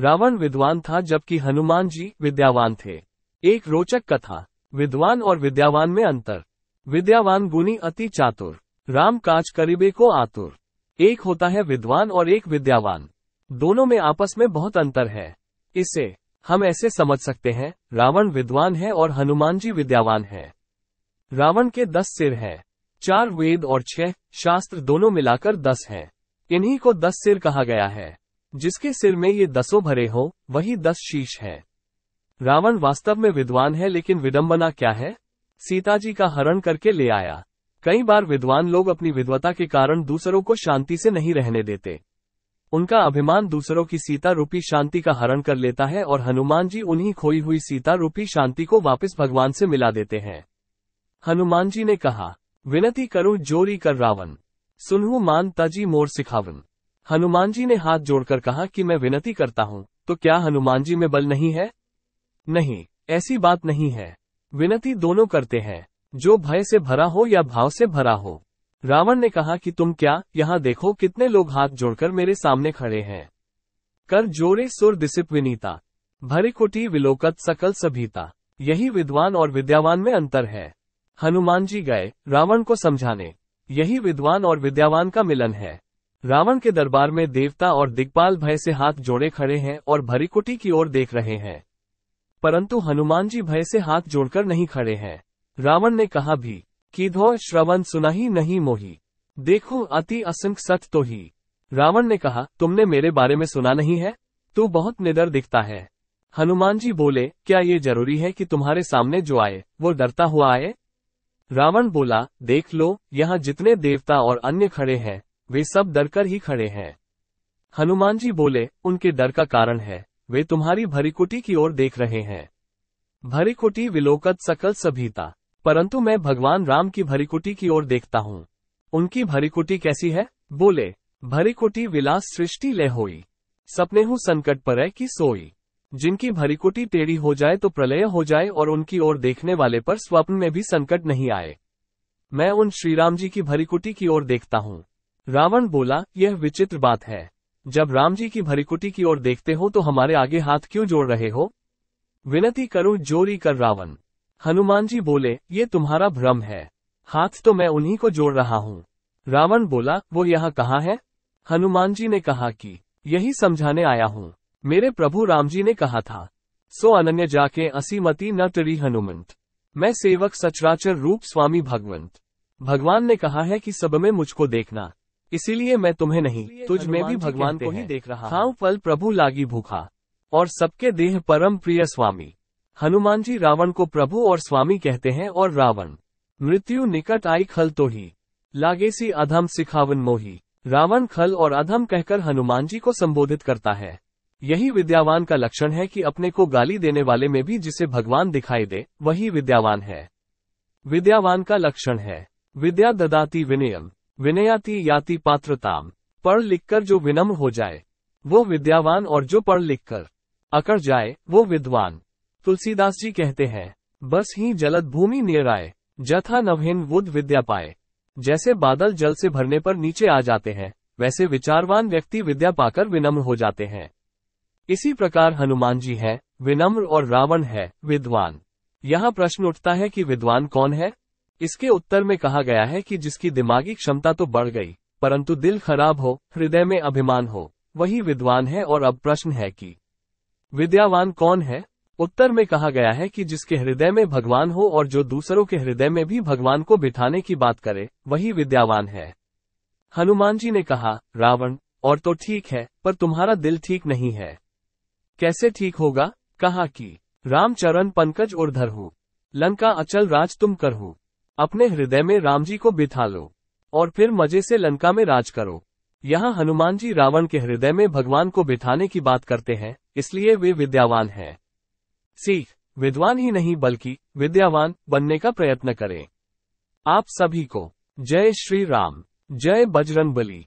रावण विद्वान था जबकि हनुमान जी विद्यावान थे एक रोचक कथा विद्वान और विद्यावान में अंतर विद्यावान गुणी अति चातुर राम काज करीबे को आतुर एक होता है विद्वान और एक विद्यावान दोनों में आपस में बहुत अंतर है इसे हम ऐसे समझ सकते हैं रावण विद्वान है और हनुमान जी विद्यावान है रावण के दस सिर हैं चार वेद और छह शास्त्र दोनों मिलाकर दस हैं इन्हीं को दस सिर कहा गया है जिसके सिर में ये दसों भरे हों वही दस शीश हैं। रावण वास्तव में विद्वान है लेकिन विडंबना क्या है सीता जी का हरण करके ले आया कई बार विद्वान लोग अपनी विद्वता के कारण दूसरों को शांति से नहीं रहने देते उनका अभिमान दूसरों की सीता रूपी शांति का हरण कर लेता है और हनुमान जी उन्हीं खोई हुई सीता रूपी शांति को वापस भगवान से मिला देते हैं हनुमान जी ने कहा विनती करूं जोरी कर रावण सुनहु मान तजी मोर सिखावन हनुमान जी ने हाथ जोड़कर कहा कि मैं विनती करता हूँ तो क्या हनुमान जी में बल नहीं है नहीं ऐसी बात नहीं है विनती दोनों करते हैं जो भय से भरा हो या भाव से भरा हो रावण ने कहा कि तुम क्या यहाँ देखो कितने लोग हाथ जोड़कर मेरे सामने खड़े हैं कर जोरे सुर दिसिप विनीता भरे कुटी विलोकत सकल सभीता यही विद्वान और विद्यावान में अंतर है हनुमान जी गए रावण को समझाने यही विद्वान और विद्यावान का मिलन है रावण के दरबार में देवता और दिग्पाल भय से हाथ जोड़े खड़े हैं और भरिकुटी की ओर देख रहे हैं परंतु हनुमान जी भय से हाथ जोड़कर नहीं खड़े हैं रावण ने कहा भी धो श्रवण सुना ही नहीं मोही देखो अति असंख सत तो ही रावण ने कहा तुमने मेरे बारे में सुना नहीं है तू बहुत निडर दिखता है हनुमान जी बोले क्या ये जरूरी है कि तुम्हारे सामने जो आए वो डरता हुआ आए रावण बोला देख लो यहाँ जितने देवता और अन्य खड़े हैं वे सब डरकर ही खड़े हैं हनुमान जी बोले उनके डर का कारण है वे तुम्हारी भरीकुटी की ओर देख रहे हैं भरीकुटी विलोकत सकल सभीता परंतु मैं भगवान राम की भरीकुटी की ओर देखता हूँ उनकी भरीकुटी कैसी है बोले भरीकुटी विलास सृष्टि ले होई सपने हूँ संकट पर है की सोई जिनकी भरीकुटी टेढ़ी हो जाए तो प्रलय हो जाए और उनकी ओर देखने वाले पर स्वप्न में भी संकट नहीं आए मैं उन श्रीराम जी की भरीकुटी की ओर देखता हूँ रावण बोला यह विचित्र बात है जब राम जी की भरीकुटी की ओर देखते हो तो हमारे आगे हाथ क्यों जोड़ रहे हो विनती करो जोरी कर रावण हनुमान जी बोले ये तुम्हारा भ्रम है हाथ तो मैं उन्हीं को जोड़ रहा हूँ रावण बोला वो यहाँ कहाँ है हनुमान जी ने कहा कि यही समझाने आया हूँ मेरे प्रभु राम जी ने कहा था सो अनन्य जाके असीमती न टरी हनुमंत मैं सेवक सचराचर रूप स्वामी भगवंत भगवान ने कहा है कि सब में मुझको देखना इसीलिए मैं तुम्हें नहीं तुझ में भी भगवान को ही देख रहा हाँ फल प्रभु लागी भूखा और सबके देह परम प्रिय स्वामी हनुमान जी रावण को प्रभु और स्वामी कहते हैं और रावण मृत्यु निकट आई खल तो ही लागेसी अधम सिखावन मोही रावण खल और अधम कहकर हनुमान जी को संबोधित करता है यही विद्यावान का लक्षण है कि अपने को गाली देने वाले में भी जिसे भगवान दिखाई दे वही विद्यावान है विद्यावान का लक्षण है विद्या ददाती विनयम विनयाति याति पात्रताम पढ़ लिखकर जो विनम्र हो जाए वो विद्यावान और जो पढ़ लिखकर अकड़ जाए वो विद्वान तुलसीदास जी कहते हैं बस ही जलद भूमि नियर आए जथा नवहीन बुद्ध विद्या पाए जैसे बादल जल से भरने पर नीचे आ जाते हैं वैसे विचारवान व्यक्ति विद्या पाकर विनम्र हो जाते हैं इसी प्रकार हनुमान जी हैं विनम्र और रावण है विद्वान यहाँ प्रश्न उठता है कि विद्वान कौन है इसके उत्तर में कहा गया है कि जिसकी दिमागी क्षमता तो बढ़ गई परंतु दिल खराब हो हृदय में अभिमान हो वही विद्वान है और अब प्रश्न है कि विद्यावान कौन है उत्तर में कहा गया है कि जिसके हृदय में भगवान हो और जो दूसरों के हृदय में भी भगवान को बिठाने की बात करे वही विद्यावान है हनुमान जी ने कहा रावण और तो ठीक है पर तुम्हारा दिल ठीक नहीं है कैसे ठीक होगा कहा कि रामचरण पंकज उर्धर हूँ लंका अचल राज तुम कर हूँ अपने हृदय में राम जी को बिठा लो और फिर मजे से लंका में राज करो यहाँ हनुमान जी रावण के हृदय में भगवान को बिठाने की बात करते हैं इसलिए वे विद्यावान हैं सीख विद्वान ही नहीं बल्कि विद्यावान बनने का प्रयत्न करें आप सभी को जय श्री राम जय बजरंग बली